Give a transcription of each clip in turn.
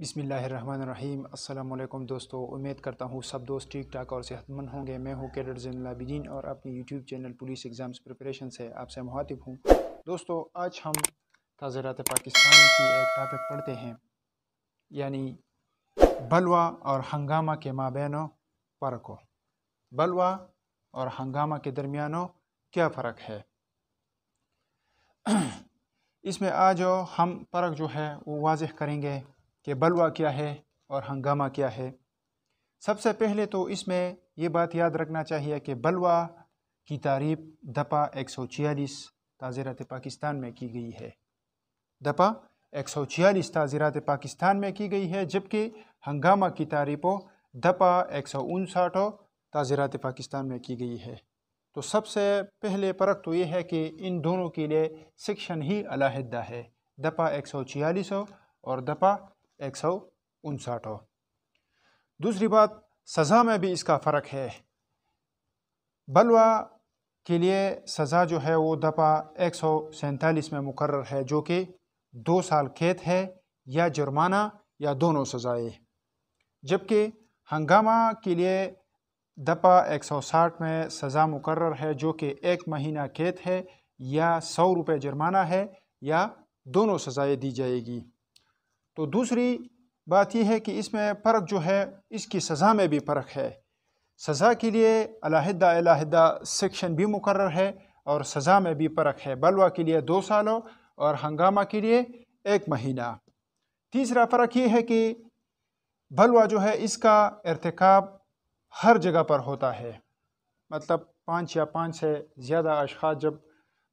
बिसमीम दोस्तों उम्मीद करता हूँ सब दोस्त ठीक ठाक और सेहतमंद होंगे मैं हूँ कैडर जमला बिजीन और अपनी YouTube channel police exams preparation से आपसे मुखातिब हूँ दोस्तों आज हम ताज़रात पाकिस्तान की एक टॉपिक पढ़ते हैं यानी बलवा और हंगामा के माबेनों फ़र्क बलवा और हंगामा के दरमियानों क्या फ़र्क है इसमें आज हम फ़र्क जो है वो वाजह करेंगे कि बलवा क्या है और हंगामा क्या है सबसे पहले तो इसमें ये बात याद रखना चाहिए कि बलवा की तारीफ दपा एक सौ छियालीस ताज़ीरत पाकिस्तान में की गई है दपा एक सौ छियालीस ताज़ीरत पाकिस्तान में की गई है जबकि हंगामा की तारीफ दपा एक सौ उनसाठों ताज़ीरत पाकिस्तान में की गई है तो सबसे पहले फ़र्क तो ये है कि इन दोनों के लिए सेक्शन ही अलहदा है दपा एक सौ छियालीस और दपा एक सौ उनसठ हो दूसरी बात सज़ा में भी इसका फ़र्क है बलवा के लिए सज़ा जो है वो दफ़ा एक सौ सैंतालीस में मुकर है जो कि दो साल कैद है या जुर्माना या दोनों सज़ाएँ जबकि हंगामा के लिए दफ़ा एक सौ साठ में सज़ा मुकर है जो कि एक महीना कैद है या सौ रुपये जुर्माना है या दोनों सज़ाएँ दी जाएगी तो दूसरी बात यह है कि इसमें फ़र्क जो है इसकी सज़ा में भी फ़र्क है सज़ा के लिए अलहदा अलहदा सेक्शन भी मुकर है और सज़ा में भी फ़र्क है बलवा के लिए दो सालों और हंगामा के लिए एक महीना तीसरा फ़र्क ये है कि बलवा जो है इसका इरतकब हर जगह पर होता है मतलब पाँच या पाँच से ज़्यादा अशात जब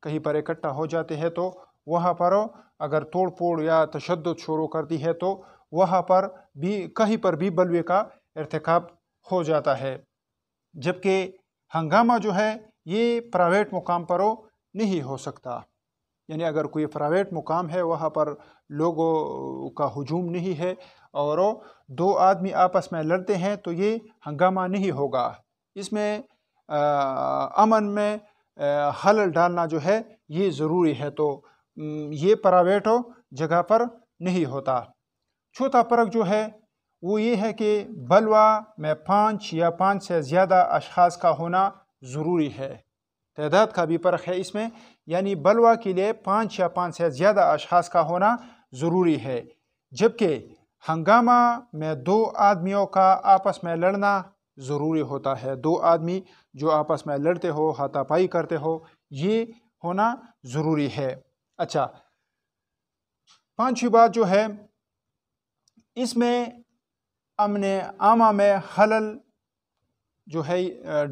कहीं पर इकट्ठा हो जाते हैं तो वहाँ पर अगर तोड़ फोड़ या तशद शुरू करती है तो वहाँ पर भी कहीं पर भी बलवे का इरतकब हो जाता है जबकि हंगामा जो है ये प्राइवेट मुकाम पर नहीं हो सकता यानी अगर कोई प्राइवेट मुकाम है वहाँ पर लोगों का हजूम नहीं है और दो आदमी आपस में लड़ते हैं तो ये हंगामा नहीं होगा इसमें आ, अमन में आ, हल डालना जो है ये ज़रूरी है तो ये प्राइवेट जगह पर नहीं होता चौथा फर्क जो है वो ये है कि बलवा में पाँच या पाँच से ज़्यादा अशाज का होना ज़रूरी है तदाद का भी फ़र्क है इसमें यानी बलवा के लिए पाँच या पाँच से ज़्यादा अशाज का होना ज़रूरी है जबकि हंगामा में दो आदमियों का आपस में लड़ना ज़रूरी होता है दो आदमी जो आपस में लड़ते हो हाथापाई करते हो ये होना ज़रूरी है अच्छा पांचवी बात जो है इसमें अमन आमा में हलल जो है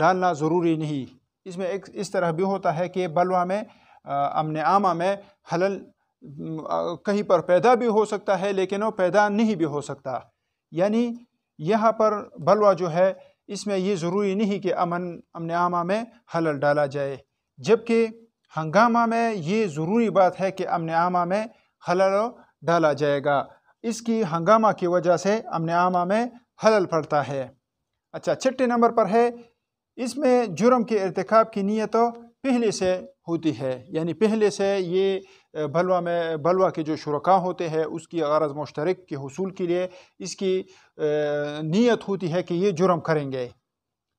डालना ज़रूरी नहीं इसमें एक इस तरह भी होता है कि बलवा में अमन आमा में हलल कहीं पर पैदा भी हो सकता है लेकिन वो पैदा नहीं भी हो सकता यानी यहाँ पर बलवा जो है इसमें ये ज़रूरी नहीं कि अमन अमन आमा में हलल डाला जाए जबकि हंगामा में ये ज़रूरी बात है कि अमन आमा में हलल डाला जाएगा इसकी हंगामा की वजह से अमन आमा में हलल पड़ता है अच्छा छठे नंबर पर है इसमें जुर्म के इरतकब की नीयत पहले से होती है यानी पहले से ये बलवा में बलवा के जो शुरा होते हैं उसकी गरज मुश्तरक के हसूल के लिए इसकी नीयत होती है कि ये जुर्म करेंगे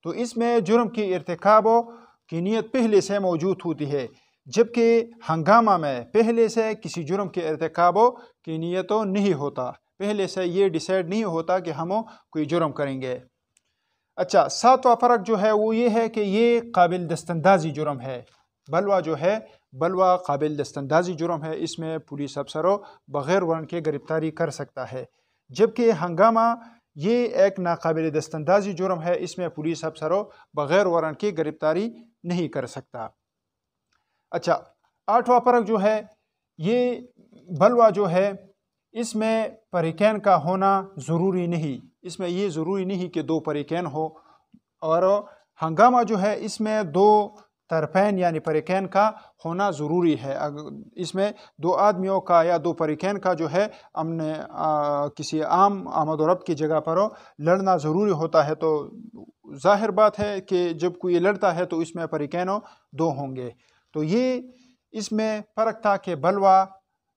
तो इसमें जुर्म की इरतकब की नीयत पहले से मौजूद होती है जबकि हंगामा में पहले से किसी जुर्म के इरतकबों की नीयत नहीं होता पहले से ये डिसाइड नहीं होता कि हम कोई जुर्म करेंगे अच्छा सातवा फ़र्क जो है वो ये है कि ये काबिल दस्तंदाजी जुर्म है बलवा जो है बलवा काबिल दस्तंदाजी जुर्म है इसमें पुलिस अफसरों बग़ैर वारन के गिरफ्तारी कर सकता है जबकि हंगामा ये एक नाकबिल दस्तंदाजी जुर्म है इसमें पुलिस अफसरों बग़ैर वारन की गिरफ्तारी नहीं कर सकता अच्छा आठवां परक जो है ये बलवा जो है इसमें परिकैन का होना ज़रूरी नहीं इसमें ये ज़रूरी नहीं कि दो परिकैन हो और हंगामा जो है इसमें दो तरपैन यानी परिकैन का होना ज़रूरी है इसमें दो आदमियों का या दो परिकैन का जो है हमने किसी आम आमद की जगह पर लड़ना ज़रूरी होता है तो ज़ाहिर बात है कि जब कोई लड़ता है तो इसमें परिकैनो दो होंगे तो ये इसमें था कि बलवा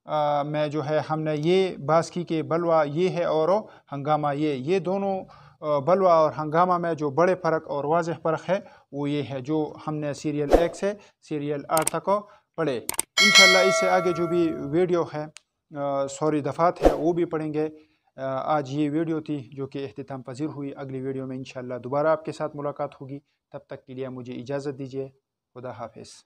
आ, में जो है हमने ये बास की के बलवा ये है और हंगामा ये ये दोनों बलवा और हंगामा में जो बड़े फ़र्क और वाज फ़र्क है वो ये है जो हमने सीरियल एक से सीरियल आठ तक पढ़े इन इससे आगे जो भी वीडियो है सॉरी दफ़ात है वो भी पढ़ेंगे आज ये वीडियो थी जो कि अख्ताम पजीर हुई अगली वीडियो में इन दोबारा आपके साथ मुलाकात होगी तब तक के लिए मुझे इजाज़त दीजिए खुदा हाफिज़